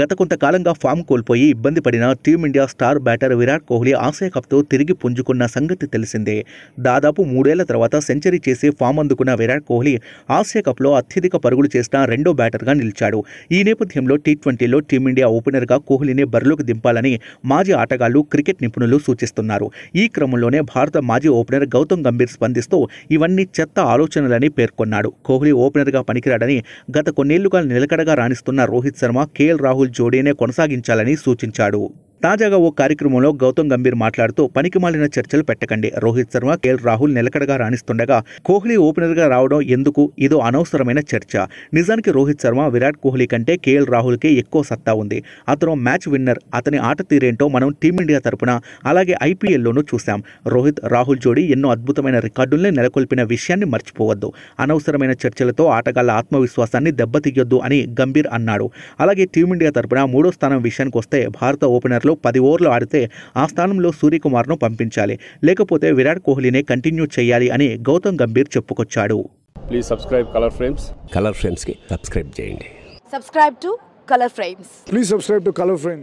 గత కొంతకాలంగా ఫామ్ కోల్పోయి ఇబ్బంది పడిన team India star batter Virat Kohli ఆశయ కప్తో తిరిగి పుంజుకున్న సంగతి తెలిసిందే దాదాపు మూడేళ్ల తర్వాత సెంచరీ చేసి ఫామ్ అందుకున్న విరాట్ కోహ్లీ ఆసియా కప్లో అత్యధిక పరుగులు చేసిన రెండో బ్యాటర్గా నిలిచాడు ఈ నేపథ్యంలో టీ ట్వంటీలో టీమిండియా ఓపెనర్గా కోహ్లీని బరిలోకి దింపాలని మాజీ ఆటగాళ్లు క్రికెట్ నిపుణులు సూచిస్తున్నారు ఈ క్రమంలోనే భారత మాజీ ఓపెనర్ గౌతమ్ గంభీర్ స్పందిస్తూ ఇవన్నీ చెత్త ఆలోచనలని పేర్కొన్నాడు కోహ్లీ ఓపెనర్గా పనికిరాడని గత కొన్నేళ్లుగా నిలకడగా రాణిస్తున్న రోహిత్ శర్మ కేఎల్ రాహుల్ రాహుల్ జోడీనే కొనసాగించాలని సూచించాడు తాజాగా ఓ కార్యక్రమంలో గౌతమ్ గంభీర్ మాట్లాడుతూ పనికిమాలిన చర్చలు పెట్టకండి రోహిత్ శర్మ కేఎల్ రాహుల్ నిలకడగా రాణిస్తుండగా కోహ్లీ ఓపెనర్ గా రావడం ఎందుకు ఇదో అనవసరమైన చర్చ నిజానికి రోహిత్ శర్మ విరాట్ కోహ్లీ కంటే కేఎల్ రాహుల్కే ఎక్కువ సత్తా ఉంది అతను మ్యాచ్ విన్నర్ అతని ఆట తీరేంటో మనం టీమిండియా తరపున అలాగే ఐపీఎల్లోనూ చూశాం రోహిత్ రాహుల్ జోడీ ఎన్నో అద్భుతమైన రికార్డుల్ని నెలకొల్పిన విషయాన్ని మర్చిపోవద్దు అనవసరమైన చర్చలతో ఆటగాళ్ల ఆత్మవిశ్వాసాన్ని దెబ్బతీయొద్దు అని గంభీర్ అన్నాడు అలాగే టీమిండియా తరపున మూడో స్థానం విషయానికి వస్తే భారత ఓపెనర్లు స్థానంలో పది ఓవర్లు ఆడితే ఆ స్థానంలో సూర్యకుమార్ను పంపించాలి లేకపోతే విరాట్ కోహ్లీనే కంటిన్యూ చేయాలి అని గౌతమ్ గంభీర్ చెప్పుకొచ్చాడు please subscribe colour frames colour ఫ్రేమ్స్కి సబ్స్క్రైబ్ చేయండి subscribe to colour frames please subscribe to colour frames